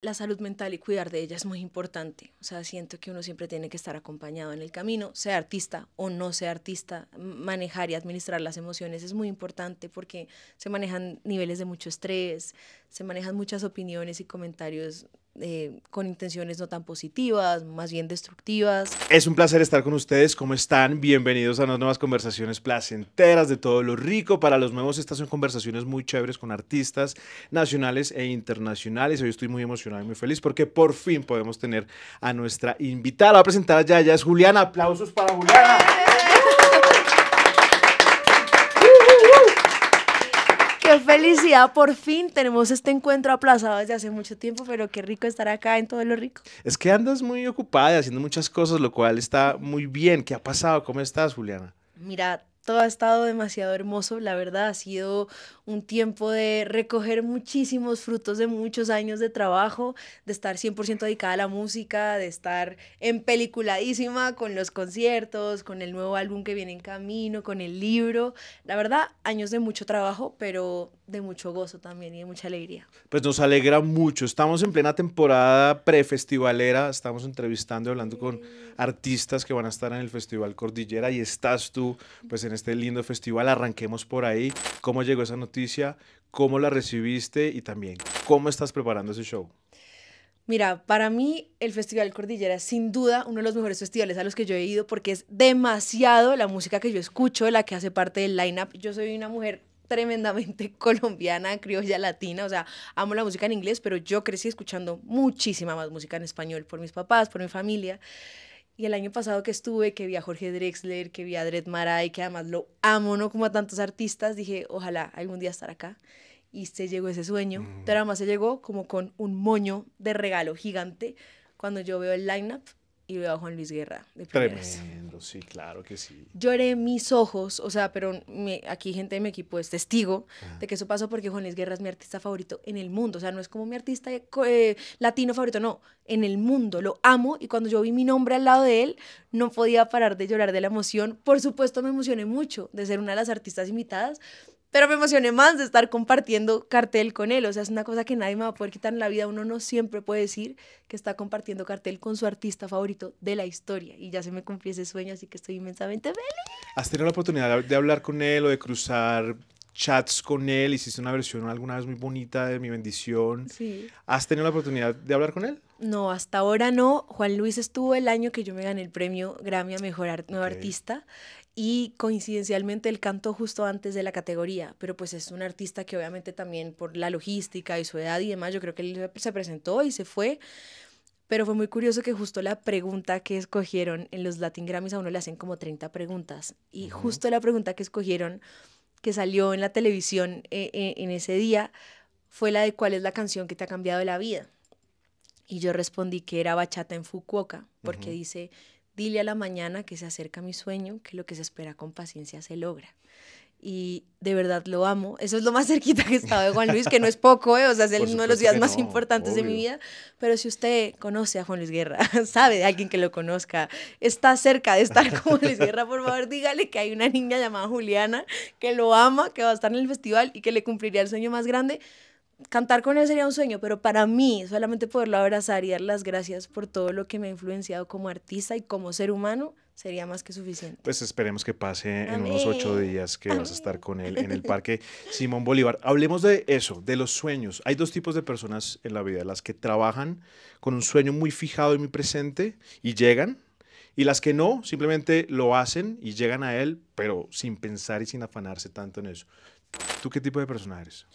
la salud mental y cuidar de ella es muy importante. O sea, siento que uno siempre tiene que estar acompañado en el camino, sea artista o no sea artista. Manejar y administrar las emociones es muy importante porque se manejan niveles de mucho estrés, se manejan muchas opiniones y comentarios eh, con intenciones no tan positivas, más bien destructivas. Es un placer estar con ustedes. ¿Cómo están? Bienvenidos a unas nuevas conversaciones placenteras de todo lo rico. Para los nuevos, estas son conversaciones muy chéveres con artistas nacionales e internacionales. Hoy estoy muy emocionado y muy feliz porque por fin podemos tener a nuestra invitada. La va a presentar ya, ya es Juliana. Aplausos para Juliana. ¡Qué felicidad! Por fin tenemos este encuentro aplazado desde hace mucho tiempo, pero qué rico estar acá en todo lo rico. Es que andas muy ocupada y haciendo muchas cosas, lo cual está muy bien. ¿Qué ha pasado? ¿Cómo estás, Juliana? Mira, ha estado demasiado hermoso, la verdad, ha sido un tiempo de recoger muchísimos frutos de muchos años de trabajo, de estar 100% dedicada a la música, de estar en peliculadísima con los conciertos, con el nuevo álbum que viene en camino, con el libro. La verdad, años de mucho trabajo, pero de mucho gozo también y de mucha alegría. Pues nos alegra mucho. Estamos en plena temporada prefestivalera, estamos entrevistando y hablando con artistas que van a estar en el Festival Cordillera y estás tú pues en este lindo festival. Arranquemos por ahí. ¿Cómo llegó esa noticia? ¿Cómo la recibiste? Y también, ¿cómo estás preparando ese show? Mira, para mí el Festival Cordillera es sin duda uno de los mejores festivales a los que yo he ido porque es demasiado la música que yo escucho, la que hace parte del line-up. Yo soy una mujer tremendamente colombiana, criolla, latina, o sea, amo la música en inglés, pero yo crecí escuchando muchísima más música en español por mis papás, por mi familia. Y el año pasado que estuve, que vi a Jorge Drexler, que vi a Dred Maray, que además lo amo, ¿no? Como a tantos artistas, dije, ojalá algún día estar acá. Y se llegó ese sueño. Mm. Pero además se llegó como con un moño de regalo gigante. Cuando yo veo el lineup, y veo a Juan Luis Guerra. De Tremendo, sí, claro que sí. Lloré mis ojos, o sea, pero aquí gente de mi equipo es testigo ah. de que eso pasó porque Juan Luis Guerra es mi artista favorito en el mundo, o sea, no es como mi artista eh, eh, latino favorito, no, en el mundo, lo amo y cuando yo vi mi nombre al lado de él, no podía parar de llorar de la emoción. Por supuesto me emocioné mucho de ser una de las artistas invitadas, pero me emocioné más de estar compartiendo cartel con él. O sea, es una cosa que nadie me va a poder quitar en la vida. Uno no siempre puede decir que está compartiendo cartel con su artista favorito de la historia. Y ya se me cumplió ese sueño, así que estoy inmensamente feliz. ¿Has tenido la oportunidad de hablar con él o de cruzar chats con él? Hiciste una versión alguna vez muy bonita de Mi Bendición. Sí. ¿Has tenido la oportunidad de hablar con él? No, hasta ahora no. Juan Luis estuvo el año que yo me gané el premio Grammy a Mejor Nuevo Artista y coincidencialmente él cantó justo antes de la categoría, pero pues es un artista que obviamente también por la logística y su edad y demás, yo creo que él se presentó y se fue. Pero fue muy curioso que justo la pregunta que escogieron en los Latin Grammys a uno le hacen como 30 preguntas. Y justo la pregunta que escogieron, que salió en la televisión eh, eh, en ese día, fue la de cuál es la canción que te ha cambiado la vida. Y yo respondí que era Bachata en Fukuoka, porque dice, dile a la mañana que se acerca mi sueño, que lo que se espera con paciencia se logra. Y de verdad lo amo. Eso es lo más cerquita que he estado de Juan Luis, que no es poco, ¿eh? o sea, es uno de los días más importantes de mi vida. Pero si usted conoce a Juan Luis Guerra, sabe de alguien que lo conozca, está cerca de estar con Juan Luis Guerra, por favor, dígale que hay una niña llamada Juliana que lo ama, que va a estar en el festival y que le cumpliría el sueño más grande cantar con él sería un sueño, pero para mí solamente poderlo abrazar y dar las gracias por todo lo que me ha influenciado como artista y como ser humano sería más que suficiente. Pues esperemos que pase en unos ocho días que vas a estar con él en el Parque Simón Bolívar. Hablemos de eso, de los sueños. Hay dos tipos de personas en la vida, las que trabajan con un sueño muy fijado y muy presente y llegan, y las que no, simplemente lo hacen y llegan a él, pero sin pensar y sin afanarse tanto en eso. ¿Tú qué tipo de persona eres?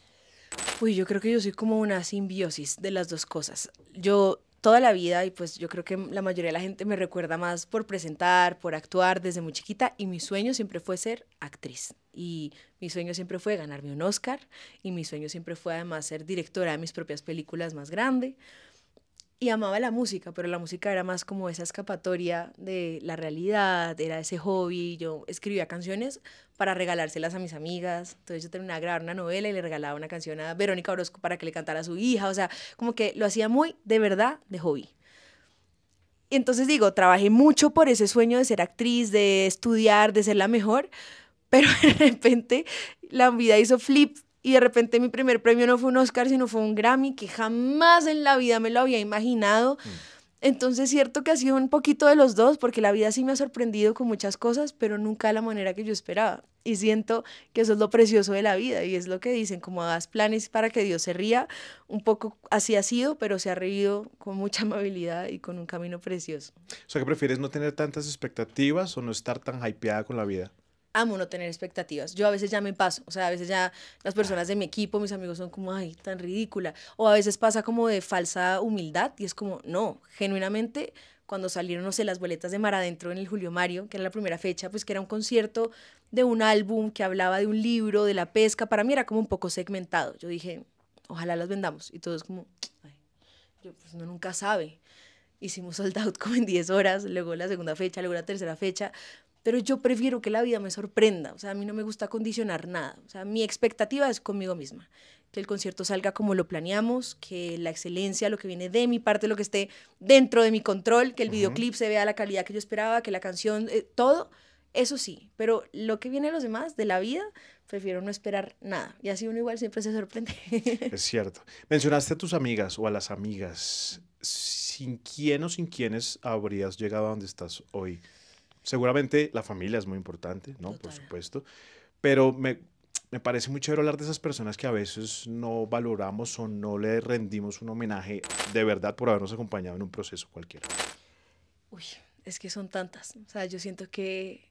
Uy, yo creo que yo soy como una simbiosis de las dos cosas. Yo toda la vida, y pues yo creo que la mayoría de la gente me recuerda más por presentar, por actuar desde muy chiquita, y mi sueño siempre fue ser actriz. Y mi sueño siempre fue ganarme un Oscar, y mi sueño siempre fue además ser directora de mis propias películas más grande y amaba la música, pero la música era más como esa escapatoria de la realidad, era ese hobby. Yo escribía canciones para regalárselas a mis amigas. Entonces yo tenía de grabar una novela y le regalaba una canción a Verónica Orozco para que le cantara a su hija. O sea, como que lo hacía muy de verdad de hobby. Y entonces digo, trabajé mucho por ese sueño de ser actriz, de estudiar, de ser la mejor, pero de repente la vida hizo flip y de repente mi primer premio no fue un Oscar, sino fue un Grammy, que jamás en la vida me lo había imaginado. Mm. Entonces, cierto que ha sido un poquito de los dos, porque la vida sí me ha sorprendido con muchas cosas, pero nunca de la manera que yo esperaba. Y siento que eso es lo precioso de la vida y es lo que dicen, como hagas planes para que Dios se ría, un poco así ha sido, pero se ha reído con mucha amabilidad y con un camino precioso. O sea, que prefieres no tener tantas expectativas o no estar tan hypeada con la vida amo no tener expectativas. Yo a veces ya me paso, o sea, a veces ya las personas de mi equipo, mis amigos son como, ay, tan ridícula. O a veces pasa como de falsa humildad y es como, no, genuinamente, cuando salieron, no sé, las boletas de Mar Adentro en el Julio Mario, que era la primera fecha, pues que era un concierto de un álbum que hablaba de un libro, de la pesca, para mí era como un poco segmentado. Yo dije, ojalá las vendamos. Y es como, ay, yo, pues no nunca sabe hicimos sold out como en 10 horas, luego la segunda fecha, luego la tercera fecha, pero yo prefiero que la vida me sorprenda, o sea, a mí no me gusta condicionar nada, o sea, mi expectativa es conmigo misma, que el concierto salga como lo planeamos, que la excelencia, lo que viene de mi parte, lo que esté dentro de mi control, que el videoclip se vea la calidad que yo esperaba, que la canción, eh, todo, eso sí, pero lo que viene de los demás, de la vida, prefiero no esperar nada. Y así uno igual siempre se sorprende. Es cierto. Mencionaste a tus amigas o a las amigas. ¿Sin quién o sin quiénes habrías llegado a donde estás hoy? seguramente la familia es muy importante, ¿no? Por supuesto. Pero me, parece muy chévere hablar de esas personas que a veces no valoramos o no le rendimos un homenaje de verdad por habernos acompañado en un proceso cualquiera. Uy, es que son tantas. O sea, yo siento que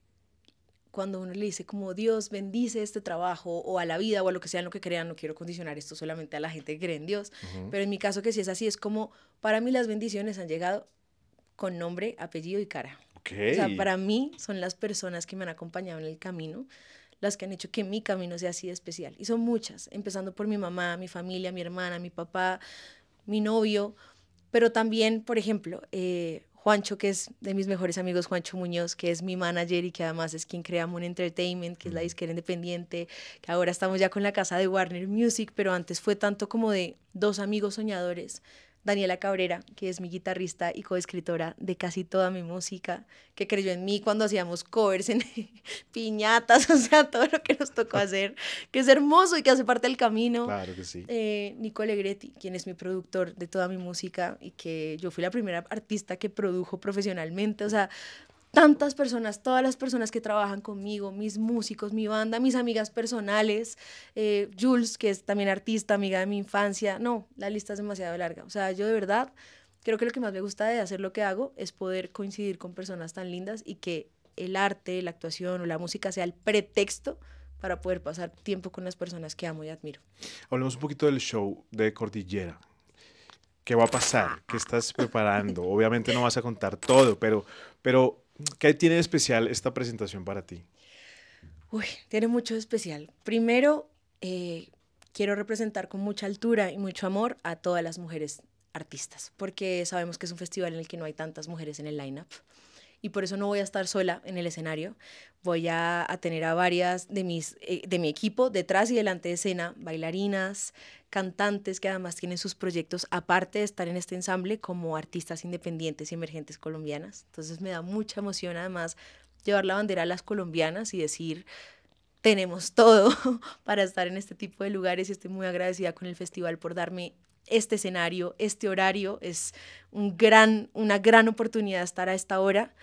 cuando uno le dice como Dios bendice este trabajo o a la vida o a lo que sea lo que crean, no quiero condicionar esto solamente a la gente que cree en Dios, pero en mi caso que si es así, es como para mí las bendiciones han llegado con nombre, apellido y cara. O sea, para mí son las personas que me han acompañado en el camino las que han hecho que mi camino sea así de especial. Y son muchas, empezando por mi mamá, mi familia, mi hermana, mi papá, mi novio, pero también, por ejemplo, eh, Juancho, que es de mis mejores amigos, Juancho Muñoz, que es mi manager y que además es quien crea Moon Entertainment, que es la disquera independiente, que ahora estamos ya con la casa de Warner Music, pero antes fue tanto como de dos amigos soñadores Daniela Cabrera, que es mi guitarrista y coescritora de casi toda mi música, que creyó en mí cuando hacíamos covers en piñatas, o sea, todo lo que nos tocó hacer, que es hermoso y que hace parte del camino. Claro que sí. Eh, Nicole Gretti, quien es mi productor de toda mi música y que yo fui la primera artista que produjo profesionalmente, o sea, tantas personas, todas las personas que trabajan conmigo, mis músicos, mi banda, mis amigas personales, eh, Jules, que es también artista, amiga de mi infancia. No, la lista es demasiado larga. O sea, yo de verdad creo que lo que más me gusta de hacer lo que hago es poder coincidir con personas tan lindas y que el arte, la actuación o la música sea el pretexto para poder pasar tiempo con las personas que amo y admiro. Hablemos un poquito del show de Cordillera. ¿Qué va a pasar? ¿Qué estás preparando? Obviamente no vas a contar todo, pero, pero ¿Qué tiene especial esta presentación para ti? Uy, tiene mucho especial. Primero, eh, quiero representar con mucha altura y mucho amor a todas las mujeres artistas, porque sabemos que es un festival en el que no hay tantas mujeres en el line-up y por eso no voy a estar sola en el escenario. Voy a, tener a varias de, mis, eh, de mi equipo detrás y delante de escena, bailarinas, cantantes que además tienen sus proyectos aparte de estar en este ensamble como artistas independientes y emergentes colombianas. Entonces me da mucha emoción además llevar la bandera a las colombianas y decir, tenemos todo para estar en este tipo de lugares y estoy muy agradecida con el festival por darme este escenario, este horario. Es un gran, una gran oportunidad estar a esta hora.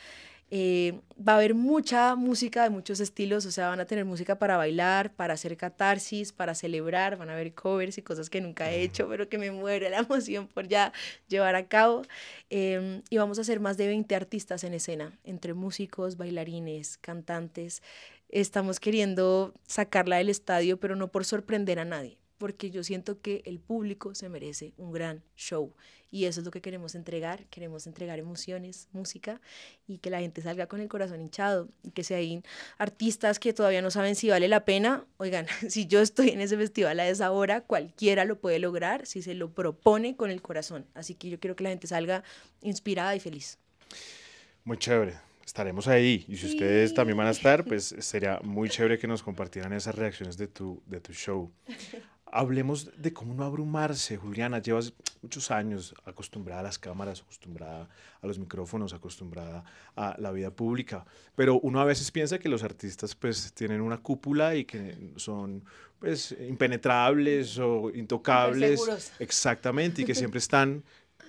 Eh, va a haber mucha música de muchos estilos, o sea, van a tener música para bailar, para hacer catarsis, para celebrar, van a haber covers y cosas que nunca he hecho, pero que me muere la emoción por ya llevar a cabo. Em, y vamos a hacer más de 20 artistas en escena, entre músicos, bailarines, cantantes. Estamos queriendo sacarla del estadio, pero no por sorprender a nadie, porque yo siento que el público se merece un gran show y eso es lo que queremos entregar, queremos entregar emociones, música y que la gente salga con el corazón hinchado y que si hay artistas que todavía no saben si vale la pena, oigan, si yo estoy en ese festival a esa hora, cualquiera lo puede lograr si se lo propone con el corazón, así que yo quiero que la gente salga inspirada y feliz. Muy chévere, estaremos ahí. Y si ustedes también van a estar, pues sería muy chévere que nos compartieran esas reacciones de tu, de tu show. Hablemos de cómo no abrumarse, Juliana. Llevas muchos años acostumbrada a las cámaras, acostumbrada a los micrófonos, acostumbrada a la vida pública. Pero uno a veces piensa que los artistas pues tienen una cúpula y que son pues impenetrables o intocables. Exactamente, y que siempre están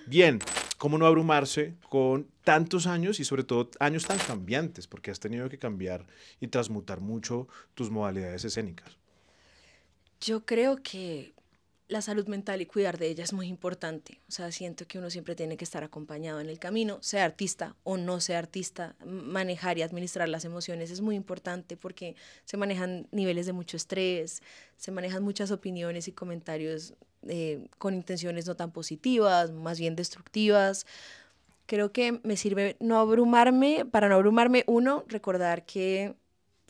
bien. ¿Cómo no abrumarse con tantos años y sobre todo años tan cambiantes? Porque has tenido que cambiar y transmutar mucho tus modalidades escénicas. Yo creo que la salud mental y cuidar de ella es muy importante. O sea, siento que uno siempre tiene que estar acompañado en el camino, sea artista o no sea artista, manejar y administrar las emociones es muy importante porque se manejan niveles de mucho estrés, se manejan muchas opiniones y comentarios eh, con intenciones no tan positivas, más bien destructivas. Creo que me sirve no abrumarme, para no abrumarme, uno, recordar que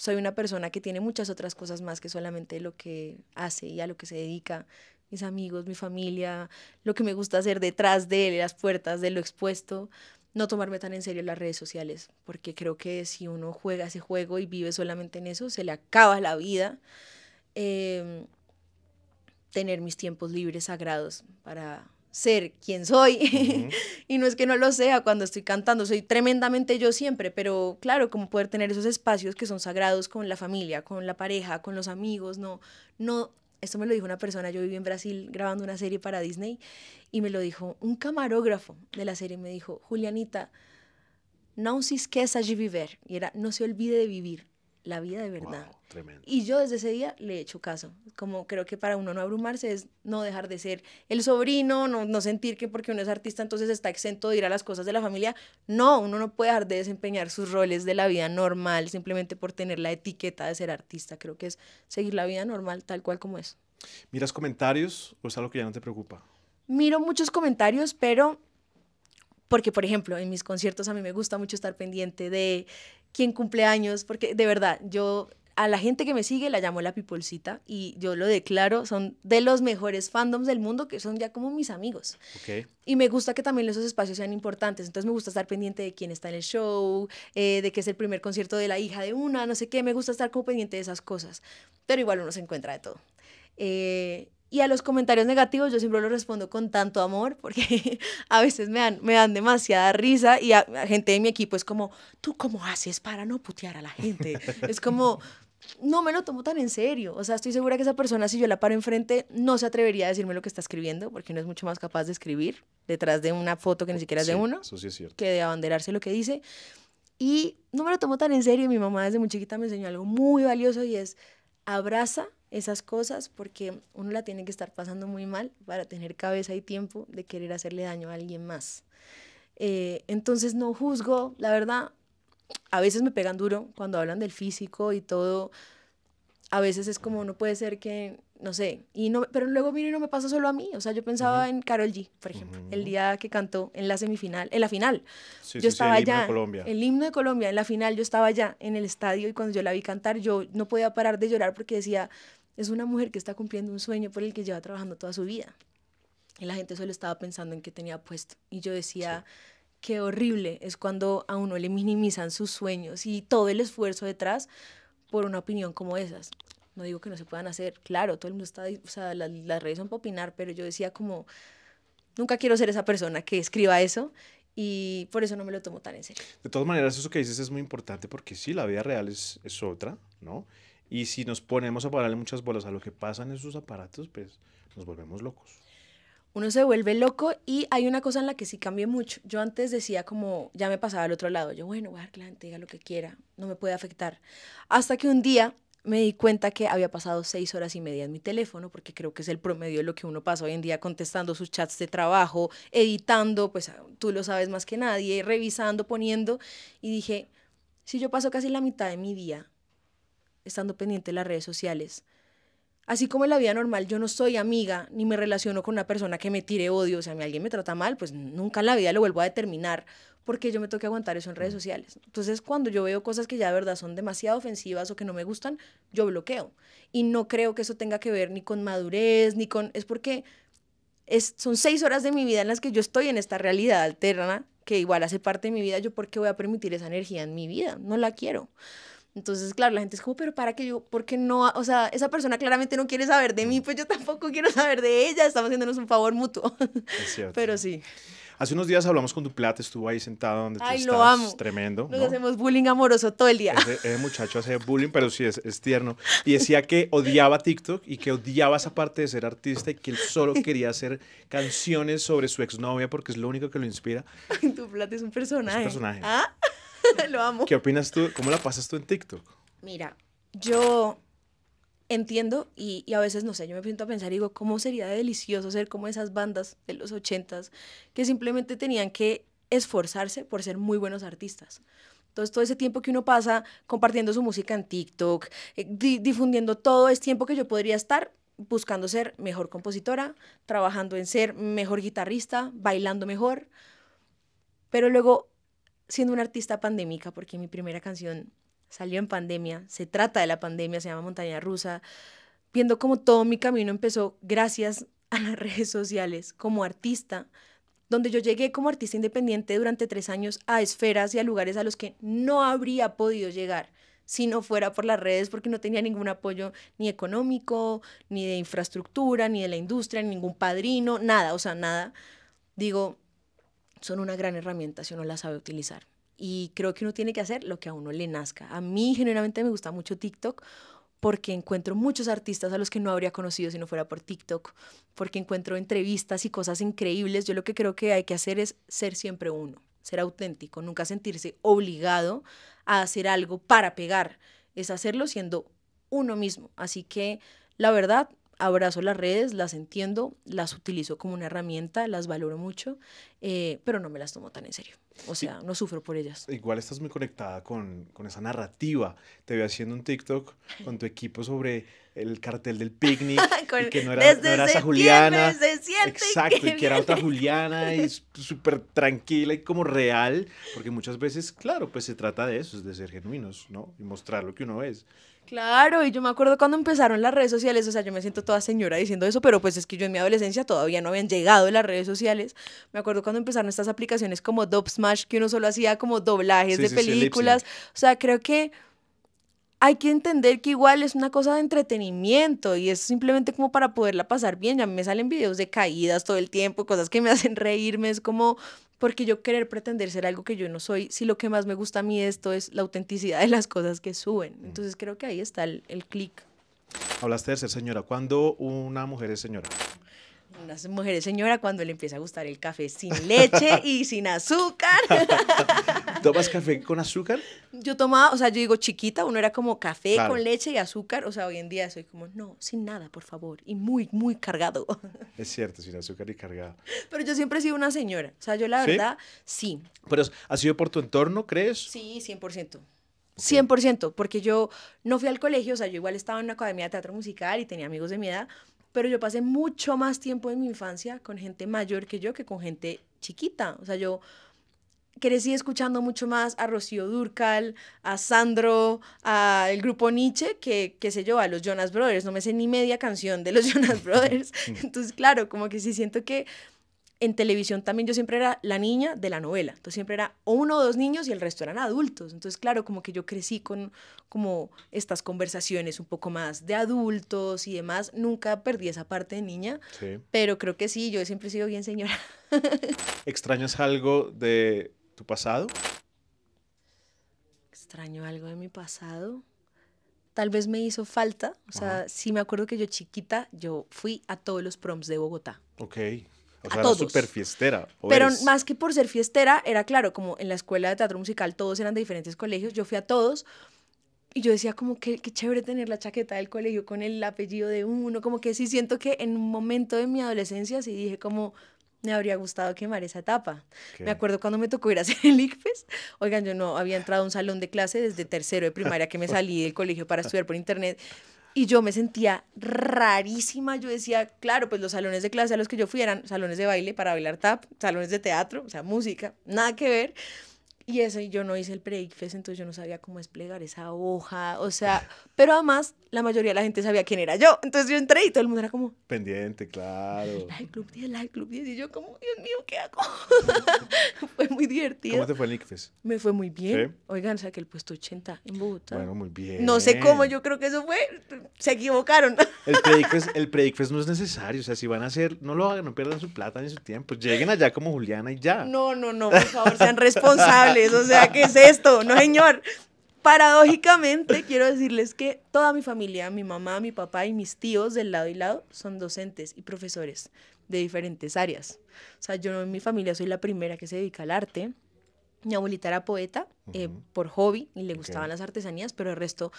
soy una persona que tiene muchas otras cosas más que solamente lo que hace y a lo que se dedica, mis amigos, mi familia, lo que me gusta hacer detrás de las puertas, de lo expuesto, no tomarme tan en serio las redes sociales, porque creo que si uno juega ese juego y vive solamente en eso, se le acaba la vida. Em, tener mis tiempos libres sagrados para ser quien soy. y no es que no lo sea cuando estoy cantando, soy tremendamente yo siempre, pero claro, como poder tener esos espacios que son sagrados con la familia, con la pareja, con los amigos, no, no. Esto me lo dijo una persona, yo viví en Brasil grabando una serie para Disney y me lo dijo un camarógrafo de la serie, me dijo, Julianita, no se esqueza de vivir. Y era, no se olvide de vivir la vida de verdad. Y yo desde ese día le he hecho caso. Como creo que para uno no abrumarse es no dejar de ser el sobrino, no, no, sentir que porque uno es artista entonces está exento de ir a las cosas de la familia. No, uno no puede dejar de desempeñar sus roles de la vida normal simplemente por tener la etiqueta de ser artista. Creo que es seguir la vida normal tal cual como es. ¿Miras comentarios o es algo que ya no te preocupa? Miro muchos comentarios, pero porque, por ejemplo, en mis conciertos a mí me gusta mucho estar pendiente de quien cumple años, porque de verdad, yo a la gente que me sigue la llamo la Pipolcita y yo lo declaro, son de los mejores fandoms del mundo que son ya como mis amigos. Okay. Y me gusta que también esos espacios sean importantes, entonces me gusta estar pendiente de quién está en el show, eh, de que es el primer concierto de la hija de una, no sé qué, me gusta estar como pendiente de esas cosas, pero igual uno se encuentra de todo. Eh, y a los comentarios negativos yo siempre los respondo con tanto amor porque a veces me dan, me dan demasiada risa y a, gente de mi equipo es como, ¿tú cómo haces para no putear a la gente? es como, no me lo tomo tan en serio. O sea, estoy segura que esa persona, si yo la paro enfrente, no se atrevería a decirme lo que está escribiendo, porque no es mucho más capaz de escribir detrás de una foto que ni siquiera es de uno, que de abanderarse lo que dice. Y no me lo tomo tan en serio. Mi mamá desde muy chiquita me enseñó algo muy valioso y es abraza esas cosas porque uno la tiene que estar pasando muy mal para tener cabeza y tiempo de querer hacerle daño a alguien más. Eh, entonces no juzgo, la verdad, a veces me pegan duro cuando hablan del físico y todo. A veces es como, no puede ser que, no sé, y no, pero luego miro no me pasa solo a mí. O sea, yo pensaba en Carol G, por ejemplo, el día que cantó en la semifinal, en la final. yo estaba sí, el Himno de Colombia. El himno de Colombia, en la final yo estaba allá en el estadio y cuando yo la vi cantar, yo no podía parar de llorar porque decía, es una mujer que está cumpliendo un sueño por el que lleva trabajando toda su vida. Y la gente solo estaba pensando en qué tenía puesto. Y yo decía, qué horrible es cuando a uno le minimizan sus sueños y todo el esfuerzo detrás por una opinión como esas. No digo que no se puedan hacer, claro, todo el mundo está, o sea, las, redes son para opinar, pero yo decía como, nunca quiero ser esa persona que escriba eso y por eso no me lo tomo tan en serio. De todas maneras, eso que dices es muy importante porque sí, la vida real es, es otra, ¿no? Y si nos ponemos a pararle muchas bolas a lo que pasan en esos aparatos, pues nos volvemos locos. Uno se vuelve loco y hay una cosa en la que sí cambia mucho. Yo antes decía como, ya me pasaba al otro lado. Yo, bueno, voy a dejar que la gente diga lo que quiera, no me puede afectar. Hasta que un día me di cuenta que había pasado seis horas y media en mi teléfono, porque creo que es el promedio de lo que uno pasa hoy en día contestando sus chats de trabajo, editando, pues ah, tú lo sabes más que nadie, revisando, poniendo, y dije, si yo paso casi la mitad de mi día estando pendiente de las redes sociales. Así como en la vida normal yo no soy amiga ni me relaciono con una persona que me tire odio, o sea, si alguien me trata mal, pues nunca en la vida lo vuelvo a determinar porque yo me toque aguantar eso en redes mm. sociales. Entonces, cuando yo veo cosas que ya de verdad son demasiado ofensivas o que no me gustan, yo bloqueo. Y no creo que eso tenga que ver ni con madurez, ni con... Es porque son seis horas de mi vida en las que yo estoy en esta realidad alterna, que igual hace parte de mi vida, yo por qué voy a permitir esa energía en mi vida, no la quiero. Entonces, claro, la gente es como, pero para que yo, porque no, o sea, esa persona claramente no quiere saber de mí, pues yo tampoco quiero saber de ella, estamos haciéndonos un favor mutuo. Es cierto. Pero sí. Hace unos días hablamos con Duplat, estuvo ahí sentado donde tú estás. Lo amo. Tremendo. Nos hacemos bullying amoroso todo el día. Ese, muchacho hace bullying, pero sí es, es, tierno. Y decía que odiaba TikTok y que odiaba esa parte de ser artista y que él solo quería hacer canciones sobre su exnovia porque es lo único que lo inspira. Duplat es un personaje. Es un personaje. ¿Ah? Lo amo. ¿Qué opinas tú? ¿Cómo la pasas tú en TikTok? Mira, yo entiendo y, a veces, no sé, yo me siento a pensar y digo, ¿cómo sería delicioso ser como esas bandas de los ochentas que simplemente tenían que esforzarse por ser muy buenos artistas? Entonces, todo ese tiempo que uno pasa compartiendo su música en TikTok, eh, difundiendo todo, es tiempo que yo podría estar buscando ser mejor compositora, trabajando en ser mejor guitarrista, bailando mejor. Pero luego siendo una artista pandémica, porque mi primera canción salió en pandemia, se trata de la pandemia, se llama Montaña Rusa, viendo cómo todo mi camino empezó gracias a las redes sociales como artista, donde yo llegué como artista independiente durante tres años a esferas y a lugares a los que no habría podido llegar si no fuera por las redes, porque no tenía ningún apoyo ni económico, ni de infraestructura, ni de la industria, ningún padrino, nada, o sea, nada. Digo, son una gran herramienta si uno la sabe utilizar. Y creo que uno tiene que hacer lo que a uno le nazca. A mí generalmente me gusta mucho TikTok porque encuentro muchos artistas a los que no habría conocido si no fuera por TikTok, porque encuentro entrevistas y cosas increíbles. Yo lo que creo que hay que hacer es ser siempre uno, ser auténtico, nunca sentirse obligado a hacer algo para pegar, es hacerlo siendo uno mismo. Así que la verdad, abrazo las redes, las entiendo, las utilizo como una herramienta, las valoro mucho, eh, pero no me las tomo tan en serio. O sea, no sufro por ellas. Igual estás muy conectada con, con esa narrativa. Te veo haciendo un TikTok con tu equipo sobre el cartel del picnic que no era, no era esa Juliana. Exacto, y que era otra Juliana y súper tranquila y como real, porque muchas veces, claro, pues se trata de eso, es de ser genuinos, ¿no? Y mostrar lo que uno es. Claro, y yo me acuerdo cuando empezaron las redes sociales, o sea, yo me siento toda señora diciendo eso, pero pues es que yo en mi adolescencia todavía no habían llegado las redes sociales. Me acuerdo cuando empezaron estas aplicaciones como Dub Smash, que uno solo hacía como doblajes de películas. o sea, creo que hay que entender que igual es una cosa de entretenimiento y es simplemente como para poderla pasar bien. Ya me salen videos de caídas todo el tiempo, cosas que me hacen reírme, es como porque yo querer pretender ser algo que yo no soy, si lo que más me gusta a mí esto es la autenticidad de las cosas que suben. Mm. Entonces creo que ahí está el, el clic. Hablaste de ser señora. ¿Cuándo una mujer es señora? unas mujeres señora cuando le empieza a gustar el café sin leche y sin azúcar. ¿Tomas café con azúcar? Yo tomaba, o sea, yo digo chiquita, uno era como café con leche y azúcar, o sea, hoy en día soy como, no, sin nada, por favor, y muy, muy cargado. Es cierto, sin azúcar y cargado. Pero yo siempre he sido una señora, o sea, yo la verdad, sí. Pero ha sido por tu entorno, ¿crees? Sí, 100%. 100%, porque yo no fui al colegio, o sea, yo igual estaba en una academia de teatro musical y tenía amigos de mi edad, pero yo pasé mucho más tiempo en mi infancia con gente mayor que yo que con gente chiquita. O sea, yo crecí escuchando mucho más a Rocío Durcal, a Sandro, a el grupo Nietzsche, que qué sé yo, a los Jonas Brothers. No me sé ni media canción de los Jonas Brothers. Entonces, claro, como que sí siento que en televisión también yo siempre era la niña de la novela, entonces siempre era uno o dos niños y el resto eran adultos, entonces claro, como que yo crecí con como estas conversaciones un poco más de adultos y demás, nunca perdí esa parte de niña, pero creo que sí, yo siempre he sido bien señora. ¿Extrañas algo de tu pasado? ¿Extraño algo de mi pasado? tal vez me hizo falta. O sea, sí me acuerdo que yo chiquita, yo fui a todos los proms de Bogotá. Ok. O sea, súper fiestera. Pero más que por ser fiestera, era claro, como en la escuela de teatro musical todos eran de diferentes colegios, yo fui a todos. Y yo decía como que qué chévere tener la chaqueta del colegio con el apellido de uno, como que sí siento que en un momento de mi adolescencia sí dije como, me habría gustado quemar esa etapa. Me acuerdo cuando me tocó ir a hacer el ICFES. Oigan, yo no había entrado a un salón de clase desde tercero de primaria que me salí del colegio para estudiar por internet. Y yo me sentía rarísima. Yo decía, claro, pues los salones de clase a los que yo fui eran salones de baile para bailar tap, salones de teatro, o sea, música, nada que ver. Y eso, yo no hice el predicfest, entonces yo no sabía cómo desplegar esa hoja, o sea, pero además la mayoría de la gente sabía quién era yo, entonces yo entré y todo el mundo era como... Pendiente, claro. Like Club 10, Like Club 10, y yo como, Dios mío, ¿qué hago? fue muy divertido. ¿Cómo te fue el ICFES? Me fue muy bien. o sea que el puesto 80 en Bogotá. Bueno, muy bien. No sé cómo, yo creo que eso fue, se equivocaron. el el no es necesario, o sea, si van a hacer, no lo hagan, no pierdan su plata ni su tiempo, lleguen allá como Juliana y ya. No, no, no, por favor, sean responsables o sea, ¿qué es esto? No, señor. Paradójicamente, quiero decirles que toda mi familia, mi mamá, mi papá y mis tíos del lado y lado son docentes y profesores de diferentes áreas. O sea, yo en mi familia soy la primera que se dedica al arte. Mi abuelita era poeta eh, por hobby y le gustaban las artesanías, pero el resto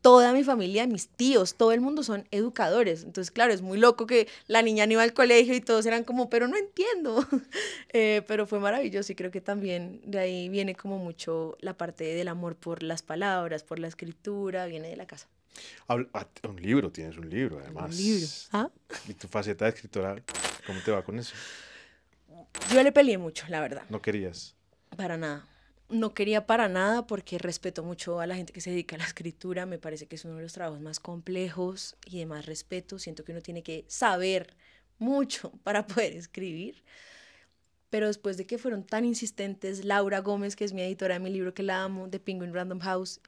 toda mi familia, mis tíos, todo el mundo son educadores. Entonces, claro, es muy loco que la niña no iba al colegio y todos eran como, pero no entiendo. Eh, pero fue maravilloso y creo que también de ahí viene como mucho la parte del amor por las palabras, por la escritura, viene de la casa. un libro, tienes un libro además. Un libro. ¿Ah? Y tu faceta de escritora, ¿cómo te va con eso? Yo le peleé mucho, la verdad. No querías. Para nada no quería para nada porque respeto mucho a la gente que se dedica a la escritura, me parece que es uno de los trabajos más complejos y de más respeto, siento que uno tiene que saber mucho para poder escribir. Pero después de que fueron tan insistentes, Laura Gómez, que es mi editora de mi libro que la amo, de Penguin Random House,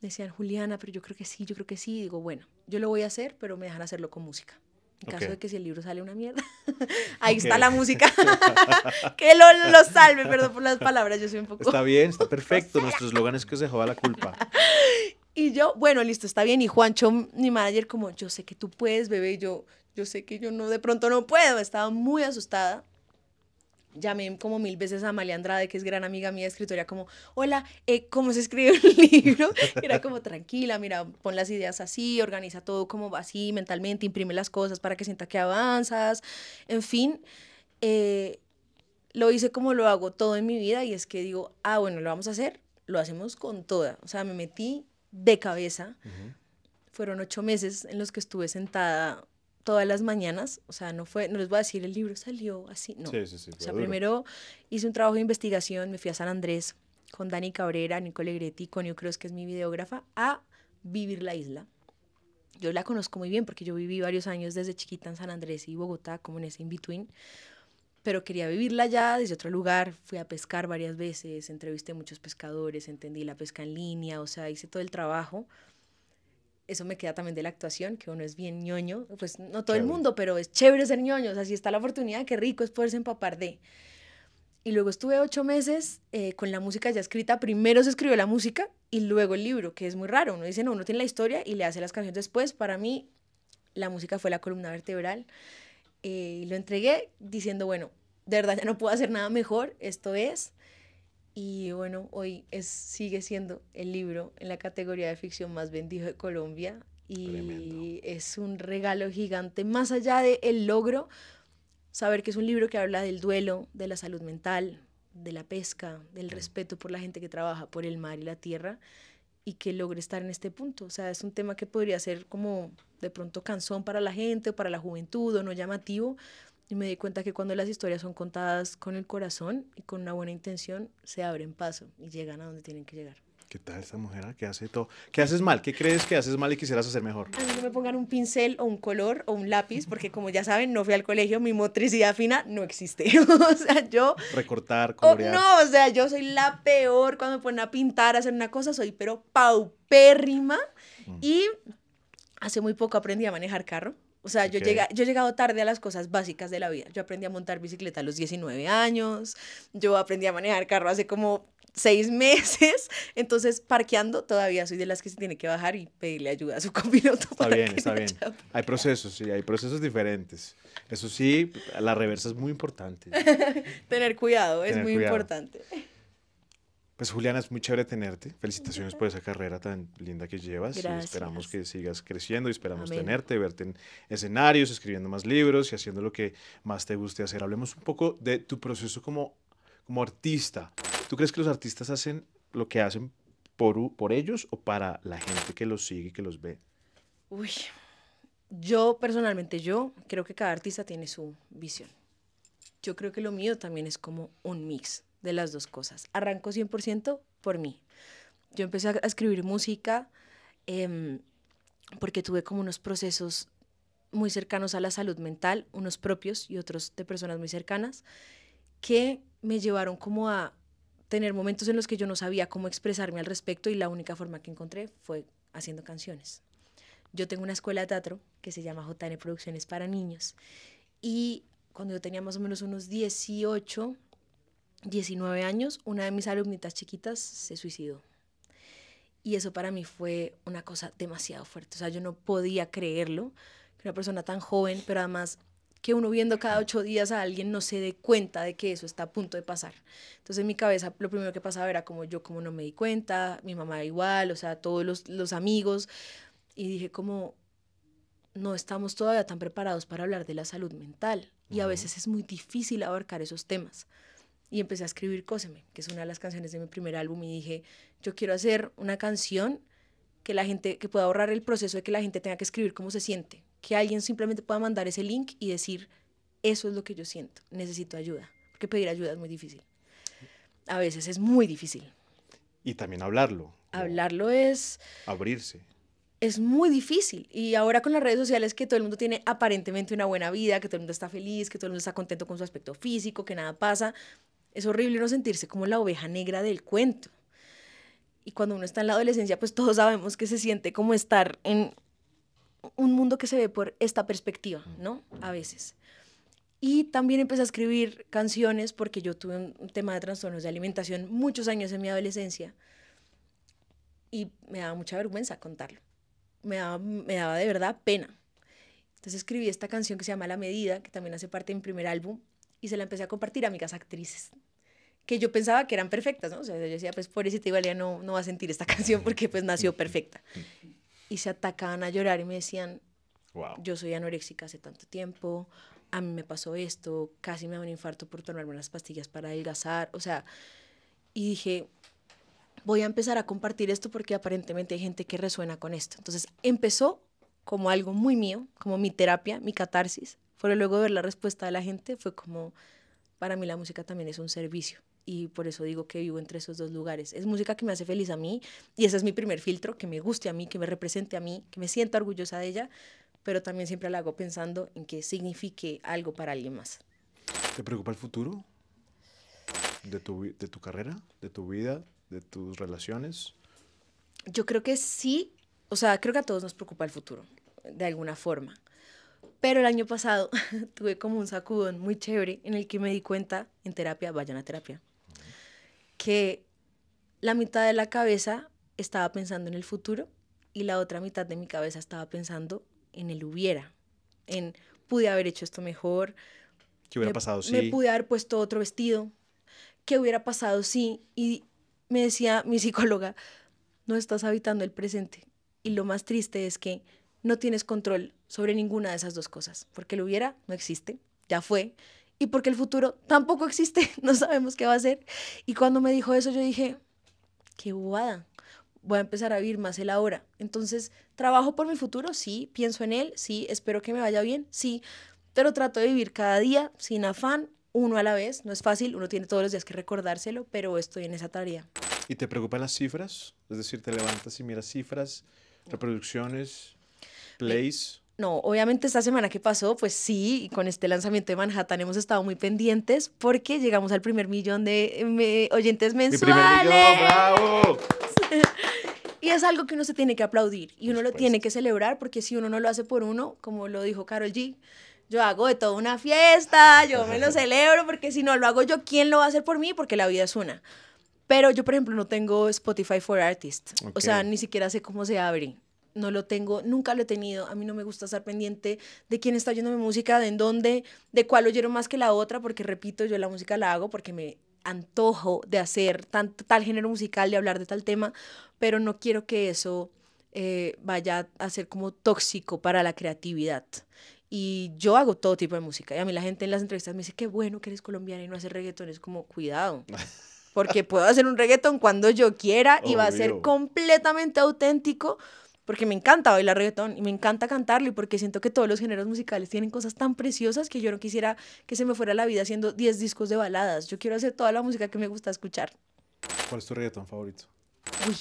decían, Juliana, pero yo creo que sí, yo creo que sí. digo, bueno, yo lo voy a hacer, pero me dejan hacerlo con música. En caso de que si el libro sale una mierda, ahí está la música. que lo, salve, perdón por las palabras, yo soy un poco... Está bien, está perfecto. Nuestro eslogan es que os dejaba la culpa. y yo, bueno, listo, está bien. Y Juancho, mi manager, como, yo sé que tú puedes, bebé. yo, yo sé que yo no, de pronto no puedo. Estaba muy asustada llamé como mil veces a Amalia Andrade, que es gran amiga mía de escritoría como, hola, eh, ¿cómo se escribe un libro? Era como, tranquila, mira, pon las ideas así, organiza todo como así mentalmente, imprime las cosas para que sienta que avanzas, en fin. Eh, lo hice como lo hago todo en mi vida y es que digo, ah, bueno, lo vamos a hacer, lo hacemos con toda. O sea, me metí de cabeza. Fueron ocho meses en los que estuve sentada todas las mañanas, o sea, no fue, no les voy a decir el libro salió así, no. Sí, sí, sí, o sea, primero hice un trabajo de investigación, me fui a San Andrés con Dani Cabrera, Nicole con yo Cruz, que es mi videógrafa, a vivir la isla. Yo la conozco muy bien porque yo viví varios años desde chiquita en San Andrés y Bogotá, como en ese in-between, pero quería vivirla ya desde otro lugar, fui a pescar varias veces, entrevisté muchos pescadores, entendí la pesca en línea, o sea, hice todo el trabajo eso me queda también de la actuación, que uno es bien ñoño, pues no todo el mundo, pero es chévere ser ñoño, o sea, está la oportunidad, qué rico es poderse empapar de. Y luego estuve ocho meses eh, con la música ya escrita, primero se escribió la música y luego el libro, que es muy raro, uno dice, no, uno tiene la historia y le hace las canciones después, para mí la música fue la columna vertebral, eh, y lo entregué diciendo, bueno, de verdad ya no puedo hacer nada mejor, esto es... Y bueno, hoy es, sigue siendo el libro en la categoría de ficción más vendido de Colombia y es un regalo gigante, más allá del el logro, saber que es un libro que habla del duelo, de la salud mental, de la pesca, del respeto por la gente que trabaja por el mar y la tierra y que logre estar en este punto. O sea, es un tema que podría ser como de pronto canzón para la gente o para la juventud o no llamativo, y me di cuenta que cuando las historias son contadas con el corazón y con una buena intención, se abren paso y llegan a donde tienen que llegar. ¿Qué tal esta mujer ¿Qué hace todo? ¿Qué haces mal? ¿Qué crees que haces mal y quisieras hacer mejor? A mí no me pongan un pincel o un color o un lápiz, porque como ya saben, no fui al colegio, mi motricidad fina no existe. o sea, yo... Recortar, colorear. no, o sea, yo soy la peor cuando me ponen a pintar, a hacer una cosa, soy pero paupérrima. Mm. Y hace muy poco aprendí a manejar carro. O sea, yo, llega yo he llegado tarde a las cosas básicas de la vida. Yo aprendí a montar bicicleta a los 19 años, yo aprendí a manejar carro hace como seis meses, entonces parqueando todavía soy de las que se tiene que bajar y pedirle ayuda a su copiloto. Está para bien, está bien. Hay procesos, sí, hay procesos diferentes. Eso sí, la reversa es muy importante. Tener cuidado, es muy importante. Pues, Juliana, es muy chévere tenerte. Felicitaciones por esa carrera tan linda que llevas. Y esperamos que sigas creciendo y esperamos tenerte, verte en escenarios, escribiendo más libros y haciendo lo que más te guste hacer. Hablemos un poco de tu proceso como, como artista. ¿Tú crees que los artistas hacen lo que hacen por, por ellos o para la gente que los sigue y que los ve? Uy, yo personalmente, yo creo que cada artista tiene su visión. Yo creo que lo mío también es como un mix de las dos cosas. Arranco 100% por mí. Yo empecé a escribir música em, porque tuve como unos procesos muy cercanos a la salud mental, unos propios y otros de personas muy cercanas, que me llevaron como a tener momentos en los que yo no sabía cómo expresarme al respecto y la única forma que encontré fue haciendo canciones. Yo tengo una escuela de teatro que se llama JN Producciones para Niños y cuando yo tenía más o menos unos 18, 19 años, una de mis alumnitas chiquitas se suicidó. Y eso para mí fue una cosa demasiado fuerte. O sea, yo no podía creerlo, que una persona tan joven, pero además que uno viendo cada ocho días a alguien no se dé cuenta de que eso está a punto de pasar. Entonces en mi cabeza lo primero que pasaba era como yo como no me di cuenta, mi mamá igual, o sea, todos los, amigos. Y dije como, no estamos todavía tan preparados para hablar de la salud mental. Y a veces es muy difícil abarcar esos temas y empecé a escribir Cóseme, que es una de las canciones de mi primer álbum y dije, yo quiero hacer una canción que la gente, que pueda ahorrar el proceso de que la gente tenga que escribir cómo se siente, que alguien simplemente pueda mandar ese link y decir, eso es lo que yo siento, necesito ayuda, porque pedir ayuda es muy difícil. A veces es muy difícil. Y también hablarlo. Hablarlo es... Abrirse es muy difícil. Y ahora con las redes sociales que todo el mundo tiene aparentemente una buena vida, que todo el mundo está feliz, que todo el mundo está contento con su aspecto físico, que nada pasa, es horrible no sentirse como la oveja negra del cuento. Y cuando uno está en la adolescencia, pues todos sabemos que se siente como estar en un mundo que se ve por esta perspectiva, ¿no? A veces. Y también empecé a escribir canciones porque yo tuve un tema de trastornos de alimentación muchos años en mi adolescencia y me daba mucha vergüenza contarlo. Me daba, me daba de verdad pena. Entonces escribí esta canción que se llama La Medida, que también hace parte de mi primer álbum, y se la empecé a compartir a amigas actrices que yo pensaba que eran perfectas, ¿no? O sea, yo decía, pues pobrecita Ivalia no, no va a sentir esta canción porque pues nació perfecta. Y se atacaban a llorar y me decían, wow. yo soy anoréxica hace tanto tiempo, a mí me pasó esto, casi me da un infarto por tomarme unas pastillas para adelgazar, o sea, y dije, voy a empezar a compartir esto porque aparentemente hay gente que resuena con esto. Entonces empezó como algo muy mío, como mi terapia, mi catarsis, pero luego ver la respuesta de la gente fue como, para mí la música también es un servicio y por eso digo que vivo entre esos dos lugares. Es música que me hace feliz a mí y ese es mi primer filtro, que me guste a mí, que me represente a mí, que me sienta orgullosa de ella, pero también siempre la hago pensando en que signifique algo para alguien más. ¿Te preocupa el futuro de tu, de tu carrera, de tu vida, de tus relaciones? Yo creo que sí, o sea, creo que a todos nos preocupa el futuro, de alguna forma. Pero el año pasado tuve como un sacudón muy chévere en el que me di cuenta en terapia, vayan a terapia, que la mitad de la cabeza estaba pensando en el futuro y la otra mitad de mi cabeza estaba pensando en el hubiera, en pude haber hecho esto mejor. ¿Qué hubiera pasado si? Me pude haber puesto otro vestido. ¿Qué hubiera pasado si? Sí. Y me decía mi psicóloga, no estás habitando el presente. Y lo más triste es que no tienes control sobre ninguna de esas dos cosas, porque lo hubiera no existe, ya fue, y porque el futuro tampoco existe, no sabemos qué va a ser. Y cuando me dijo eso, yo dije, qué bobada, voy a empezar a vivir más el ahora. Entonces, ¿trabajo por mi futuro? Sí, pienso en él, sí, espero que me vaya bien, sí, pero trato de vivir cada día sin afán, uno a la vez, no es fácil, uno tiene todos los días que recordárselo, pero estoy en esa tarea. ¿Y te preocupan las cifras? Es decir, te levantas y miras cifras, reproducciones, Place. No, obviamente esta semana que pasó, pues sí, con este lanzamiento de Manhattan hemos estado muy pendientes porque llegamos al primer millón de eh, oyentes mensuales. y es algo que uno se tiene que aplaudir y uno lo tiene que celebrar porque si uno no lo hace por uno, como lo dijo Carol G, yo hago de toda una fiesta, yo me lo celebro porque si no lo hago yo, ¿quién lo va a hacer por mí? Porque la vida es una. Pero yo, por ejemplo, no tengo Spotify for Artists. O sea, ni siquiera sé cómo se abre no lo tengo, nunca lo he tenido. A mí no me gusta estar pendiente de quién está oyendo mi música, de en dónde, de cuál oyeron más que la otra, porque repito, yo la música la hago porque me antojo de hacer tan, tal género musical, de hablar de tal tema, pero no quiero que eso eh, vaya a ser como tóxico para la creatividad. Y yo hago todo tipo de música. Y a mí la gente en las entrevistas me dice, qué bueno que eres colombiana y no haces reggaetón. Es como, cuidado. Porque puedo hacer un reggaetón cuando yo quiera y va a ser completamente auténtico porque me encanta bailar reggaetón y me encanta cantarlo y porque siento que todos los géneros musicales tienen cosas tan preciosas que yo no quisiera que se me fuera la vida haciendo 10 discos de baladas. Yo quiero hacer toda la música que me gusta escuchar. ¿Cuál es tu reggaetón favorito? Uy,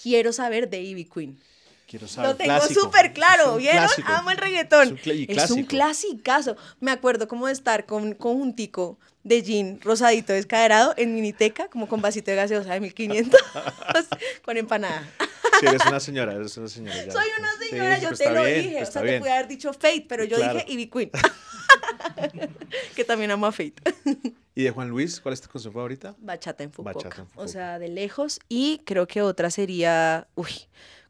quiero saber de Ivy Queen. Quiero saber. Lo tengo súper claro, ¿vieron? Amo el reggaetón. Es un, es un clasicazo. Me acuerdo como de estar con un tico de jean rosadito descaderado en miniteca, como con vasito de gaseosa de 1500, con empanada. Sí, eres una señora, eres una señora. Soy una señora, yo te lo dije. o sea, te pude haber dicho Fate, pero yo dije Ivy Queen. que también amo a Fate. ¿Y de Juan Luis? ¿Cuál es tu canción favorita? Bachata en Fukuoka. O sea, de lejos. Y creo que otra sería, uy,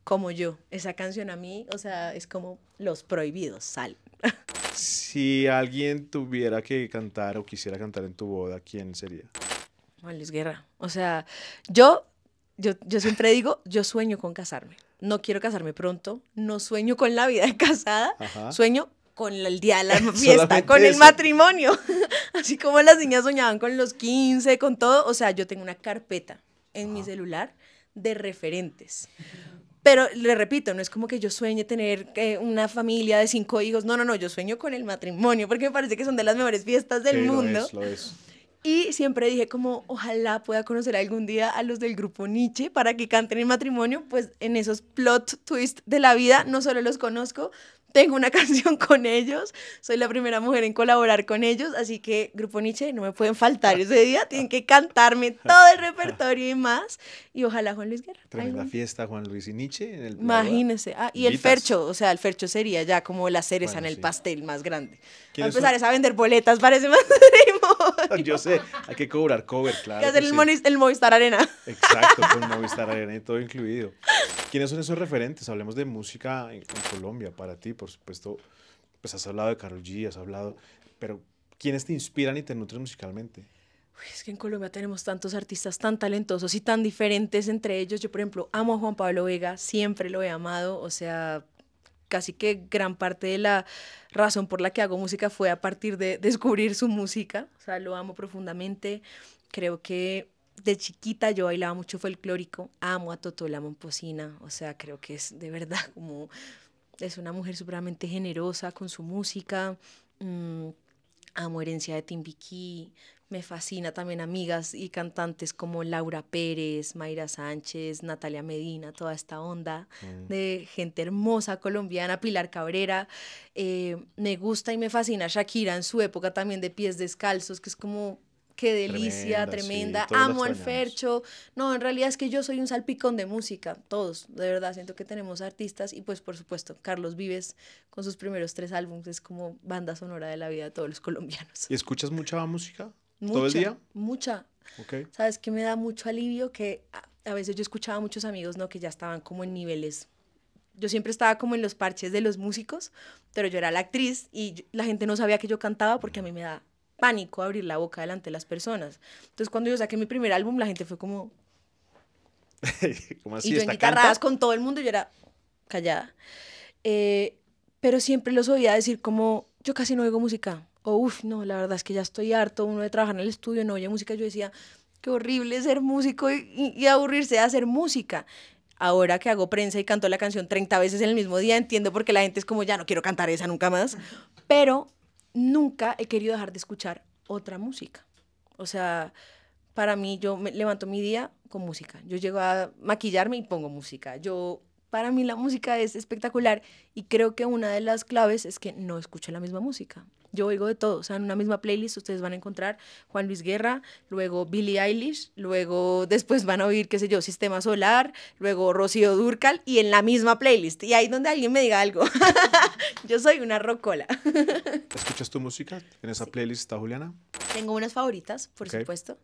como yo. Esa canción a mí, o sea, es como Los Prohibidos, sal. si alguien tuviera que cantar o quisiera cantar en tu boda, ¿quién sería? Juan Luis Guerra. O sea, yo yo, siempre digo, yo sueño con casarme. No quiero casarme pronto, no sueño con la vida casada, sueño con el día de la fiesta, con el matrimonio. Así como las niñas soñaban con los 15, con todo. O sea, yo tengo una carpeta en mi celular de referentes. Pero le repito, no es como que yo sueñe tener eh, una familia de cinco hijos. No, no, no, yo sueño con el matrimonio porque me parece que son de las mejores fiestas del mundo. es. Y siempre dije como, ojalá pueda conocer algún día a los del grupo Nietzsche para que canten el matrimonio, pues en esos plot twists de la vida no solo los conozco, tengo una canción con ellos, soy la primera mujer en colaborar con ellos, así que Grupo Nietzsche no me pueden faltar ese día, tienen que cantarme todo el repertorio y más, y ojalá Juan Luis Guerra. la fiesta Juan Luis y Nietzsche. En Imagínense, ah, y el Fercho, o sea, el Fercho sería ya como la cereza en el pastel más grande. A empezar a vender boletas para ese matrimonio. Yo sé, hay que cobrar cover, claro. Y hacer el, Movistar Arena. Exacto, con Movistar Arena y todo incluido. ¿Quiénes son esos referentes? Hablemos de música en, en Colombia para ti, por supuesto, pues has hablado de Carol G, has hablado, pero ¿quiénes te inspiran y te nutren musicalmente? es que en Colombia tenemos tantos artistas tan talentosos y tan diferentes entre ellos. Yo, por ejemplo, amo a Juan Pablo Vega, siempre lo he amado, o sea, casi que gran parte de la razón por la que hago música fue a partir de descubrir su música, o sea, lo amo profundamente. Creo que de chiquita yo bailaba mucho folclórico, amo a Toto, la Momposina, o sea, creo que es de verdad como es una mujer supremamente generosa con su música. Mm, amo Herencia de Timbiquí, me fascina también amigas y cantantes como Laura Pérez, Mayra Sánchez, Natalia Medina, toda esta onda mm. de gente hermosa colombiana, Pilar Cabrera. Eh, me gusta y me fascina Shakira en su época también de pies descalzos, que es como qué delicia, tremenda. Amo al Fercho. No, en realidad es que yo soy un salpicón de música, todos, de verdad, siento que tenemos artistas y pues por supuesto, Carlos Vives con sus primeros tres álbumes es como banda sonora de la vida de todos los colombianos. ¿Y escuchas mucha música? Mucha, ¿Todo el día? Mucha. ¿Sabes que me da mucho alivio? Que a veces yo escuchaba a muchos amigos, ¿no? Que ya estaban como en niveles yo siempre estaba como en los parches de los músicos, pero yo era la actriz y la gente no sabía que yo cantaba porque a mí me da pánico abrir la boca delante de las personas. Entonces, cuando yo saqué mi primer álbum, la gente fue como... Y yo en con todo el mundo, yo era callada. Eh, pero siempre los oía decir como, yo casi no oigo música. O, uff, no, la verdad es que ya estoy harto, uno de trabajar en el estudio, no oye música. Yo decía, qué horrible ser músico y, aburrirse de hacer música ahora que hago prensa y canto la canción 30 veces en el mismo día, entiendo porque la gente es como, ya no quiero cantar esa nunca más. Pero nunca he querido dejar de escuchar otra música. O sea, para mí yo me levanto mi día con música. Yo llego a maquillarme y pongo música. Yo para mí la música es espectacular y creo que una de las claves es que no escucho la misma música. Yo oigo de todo, o sea, en una misma playlist ustedes van a encontrar Juan Luis Guerra, luego Billie Eilish, luego después van a oír, qué sé yo, Sistema Solar, luego Rocío Durcal y en la misma playlist. Y ahí donde alguien me diga algo. yo soy una rocola. ¿Escuchas tu música? ¿En esa playlist está Juliana? Tengo unas favoritas, por supuesto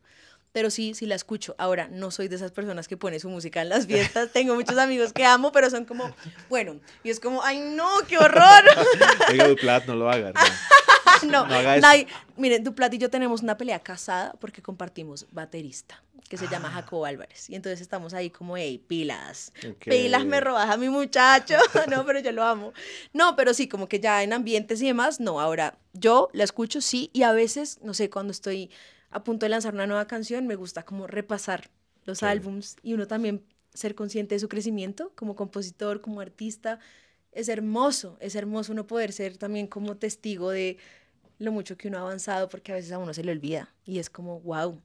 pero sí, sí la escucho. Ahora, no soy de esas personas que pone su música en las fiestas. Tengo muchos amigos que amo, pero son como, bueno, y es como, ay, no, qué horror. Oiga, Duplat, no lo hagas. No, no, Miren, Duplat y yo tenemos una pelea casada porque compartimos baterista que se llama ah. Jacob Álvarez. Y entonces estamos ahí como, hey, pilas, pilas me robas a mi muchacho. no, pero yo lo amo. No, pero sí, como que ya en ambientes y demás, no. Ahora, yo la escucho, sí, y a veces, no sé, cuando estoy a punto de lanzar una nueva canción, me gusta como repasar los álbumes y uno también ser consciente de su crecimiento como compositor, como artista. Es hermoso, es hermoso uno poder ser también como testigo de lo mucho que uno ha avanzado, porque a veces a uno se le olvida y es como, wow,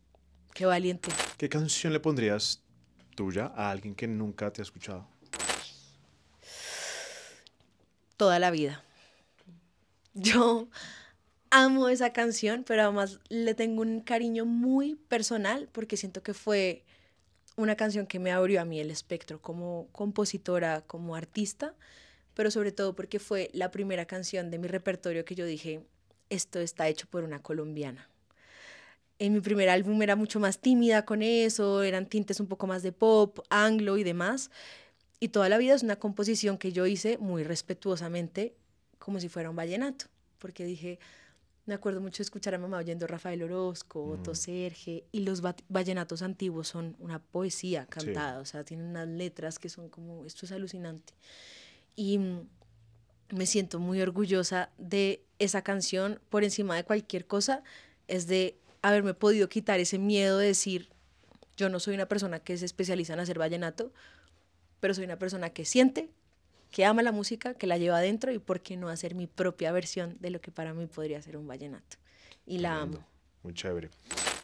qué valiente. ¿Qué canción le pondrías tuya a alguien que nunca te ha escuchado? Toda la vida. Yo amo esa canción, pero además le tengo un cariño muy personal porque siento que fue una canción que me abrió a mí el espectro como compositora, como artista, pero sobre todo porque fue la primera canción de mi repertorio que yo dije, esto está hecho por una colombiana. En mi primer álbum era mucho más tímida con eso, eran tintes un poco más de pop, anglo y demás. Y toda la vida es una composición que yo hice muy respetuosamente, como si fuera un vallenato, porque dije, me acuerdo mucho de escuchar a mamá oyendo Rafael Orozco, Otto Serge, y los vallenatos antiguos son una poesía cantada, o sea, tienen unas letras que son como, esto es alucinante. Y me siento muy orgullosa de esa canción por encima de cualquier cosa, es de haberme podido quitar ese miedo de decir, yo no soy una persona que se especializa en hacer vallenato, pero soy una persona que siente, que ama la música, que la lleva adentro y por qué no hacer mi propia versión de lo que para mí podría ser un vallenato. Y la amo. Muy chévere.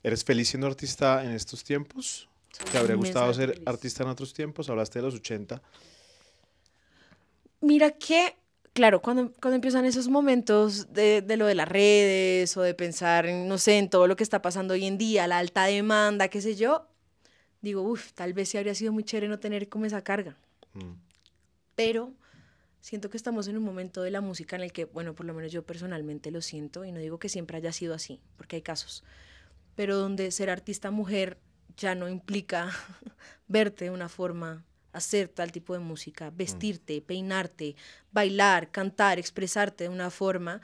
¿Eres feliz siendo artista en estos tiempos? ¿Te habría gustado ser artista en otros tiempos? Hablaste de los 80. Mira que, claro, cuando, cuando empiezan esos momentos de, lo de las redes o de pensar, no sé, en todo lo que está pasando hoy en día, la alta demanda, qué sé yo, digo, uff, tal vez sí habría sido muy chévere no tener como esa carga. Mm pero siento que estamos en un momento de la música en el que, bueno, por lo menos yo personalmente lo siento y no digo que siempre haya sido así, porque hay casos, pero donde ser artista mujer ya no implica verte de una forma, hacer tal tipo de música, mm. vestirte, peinarte, bailar, cantar, expresarte de una forma.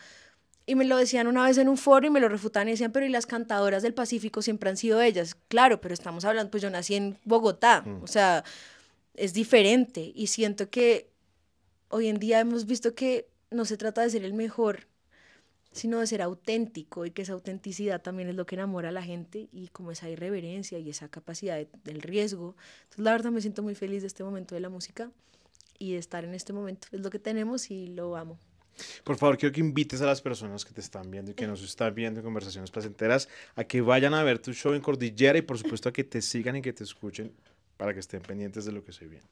Y me lo decían una vez en un foro y me lo refutaban y decían, pero ¿y las cantadoras del Pacífico siempre han sido ellas? Claro, pero estamos hablando, pues yo nací en Bogotá, mm. o sea, es diferente y siento que hoy en día hemos visto que no se trata de ser el mejor, sino de ser auténtico y que esa autenticidad también es lo que enamora a la gente y como esa irreverencia y esa capacidad del riesgo. Entonces la verdad me siento muy feliz de este momento de la música y de estar en este momento. Es lo que tenemos y lo amo. Por favor, quiero que invites a las personas que te están viendo y que nos están viendo en conversaciones placenteras a que vayan a ver tu show en Cordillera y por supuesto a que te sigan y que te escuchen para que estén pendientes de lo que se bien.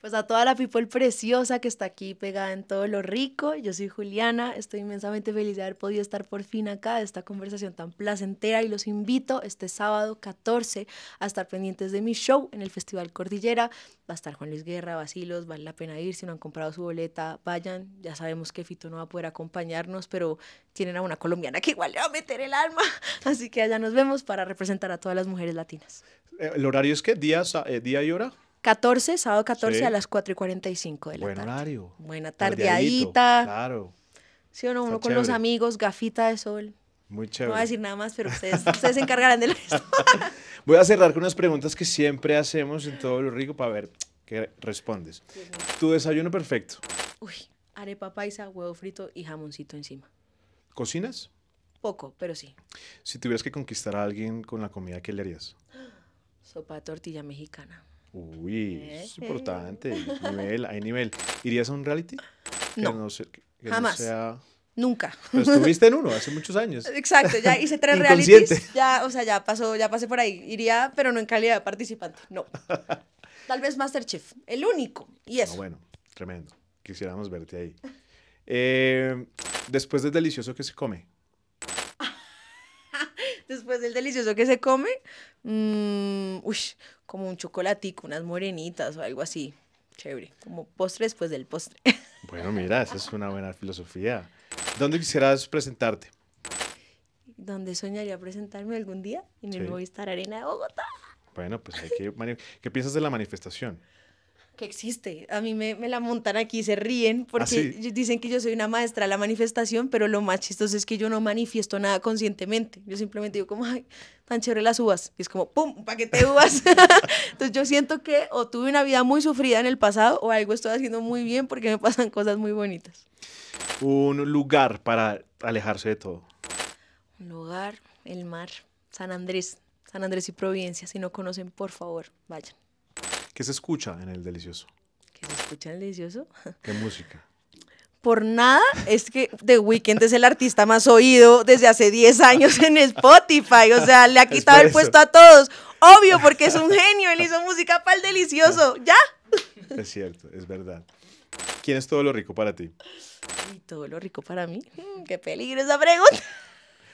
Pues a toda la people preciosa que está aquí pegada en todo lo rico. Yo soy Juliana, estoy inmensamente feliz de haber podido estar por fin acá de esta conversación tan placentera y los invito este sábado 14 a estar pendientes de mi show en el Festival Cordillera. Va a estar Juan Luis Guerra, Basilos, vale la pena ir. Si no han comprado su boleta, vayan. Ya sabemos que Fito no va a poder acompañarnos, pero tienen a una colombiana que igual le va a meter el alma. Así que allá nos vemos para representar a todas las mujeres latinas. Eh, ¿El horario es qué? ¿Día, eh, día y hora? 14, sábado 14 a las 4 y 45 de la Buen tarde. horario. Buena tardeadita. Claro. Sí o no, uno con los amigos, gafita de sol. Muy chévere. No voy a decir nada más, pero ustedes, se encargarán de voy a cerrar con unas preguntas que siempre hacemos en todo lo rico para ver qué respondes. Tu desayuno perfecto. Uy, arepa paisa, huevo frito y jamoncito encima. ¿Cocinas? Poco, pero sí. Si tuvieras que conquistar a alguien con la comida, ¿qué le harías? Sopa de tortilla mexicana. Uy, es importante. nivel, hay nivel. ¿Irías a un reality? no. Jamás. Nunca. Pero estuviste en uno hace muchos años. Exacto, ya hice tres realities. Ya, o sea, ya pasó, ya pasé por ahí. Iría, pero no en calidad de participante. No. Tal vez Masterchef, el único. Y eso. bueno, tremendo. Quisiéramos verte ahí. Eh, después de delicioso que se come. Después del delicioso que se come, mmm, como un chocolatico, unas morenitas o algo así. Chévere, como postre después del postre. Bueno, mira, esa es una buena filosofía. ¿Dónde quisieras presentarte? ¿Dónde soñaría presentarme algún día? En el Movistar Arena de Bogotá. Bueno, pues hay que... ¿Qué piensas de la manifestación? que existe. A mí me, la montan aquí, y se ríen ¿Ah, porque dicen que yo soy una maestra de la manifestación, pero lo más chistoso es que yo no manifiesto nada conscientemente. Yo simplemente digo como, ay, tan chévere las uvas. Y es como, ¡pum! Un paquete de uvas. Entonces yo siento que o tuve una vida muy sufrida en el pasado o algo estoy haciendo muy bien porque me pasan cosas muy bonitas. Un lugar para alejarse de todo. Un lugar, el mar, San Andrés, San Andrés y Providencia. Si no conocen, por favor, vayan. ¿Qué se escucha en el delicioso? ¿Qué se escucha en el delicioso? ¿Qué música? Por nada, es que The Weeknd es el artista más oído desde hace 10 años en Spotify. O sea, le ha quitado el puesto a todos. Obvio, porque es un genio. Él hizo música para el delicioso. ¿Ya? Es cierto, es verdad. ¿Quién es todo lo rico para ti? ¿Y todo lo rico para mí? Mm, qué peligro esa pregunta.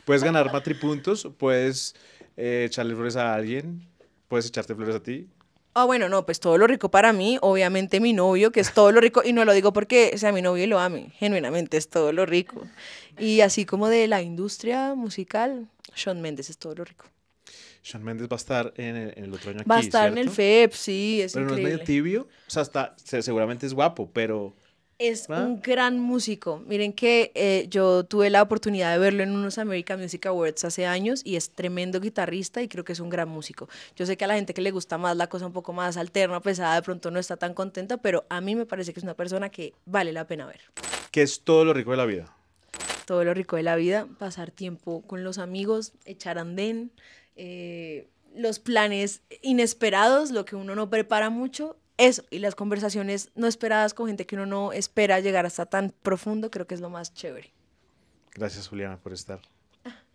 Puedes ganar matripuntos, puedes eh, echarle flores a alguien, puedes echarte flores a ti, ah, oh, bueno, no, pues todo lo rico para mí, obviamente mi novio, que es todo lo rico, y no lo digo porque sea mi novio y lo ame, genuinamente es todo lo rico. Y así como de la industria musical, Sean Méndez es todo lo rico. Sean Méndez va a estar en el, otro año aquí, Va a estar en el FEP, sí, es Pero no es medio tibio, o sea, seguramente es guapo, pero... Es ¿Ah? un gran músico. Miren que eh, yo tuve la oportunidad de verlo en unos American Music Awards hace años y es tremendo guitarrista y creo que es un gran músico. Yo sé que a la gente que le gusta más la cosa un poco más alterna, pesada, ah, de pronto no está tan contenta, pero a mí me parece que es una persona que vale la pena ver. ¿Qué es todo lo rico de la vida? Todo lo rico de la vida, pasar tiempo con los amigos, echar andén, eh, los planes inesperados, lo que uno no prepara mucho eso y las conversaciones no esperadas con gente que uno no espera llegar hasta tan profundo, creo que es lo más chévere. Gracias, Juliana, por estar.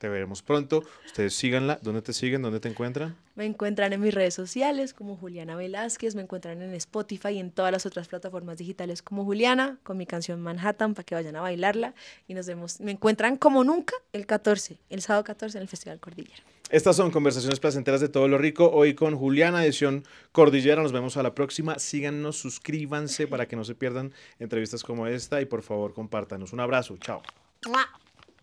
Te veremos pronto. Ustedes síganla. ¿Dónde te siguen? ¿Dónde te encuentran? Me encuentran en mis redes sociales como Juliana Velázquez. Me encuentran en Spotify y en todas las otras plataformas digitales como Juliana, con mi canción Manhattan para que vayan a bailarla. Y nos vemos. Me encuentran como nunca el 14, el sábado 14 en el Festival Cordillera. Estas son conversaciones placenteras de todo lo rico. Hoy con Juliana, edición Cordillera. Nos vemos a la próxima. Síganos, suscríbanse para que no se pierdan entrevistas como esta y por favor compártanos. Un abrazo. Chao.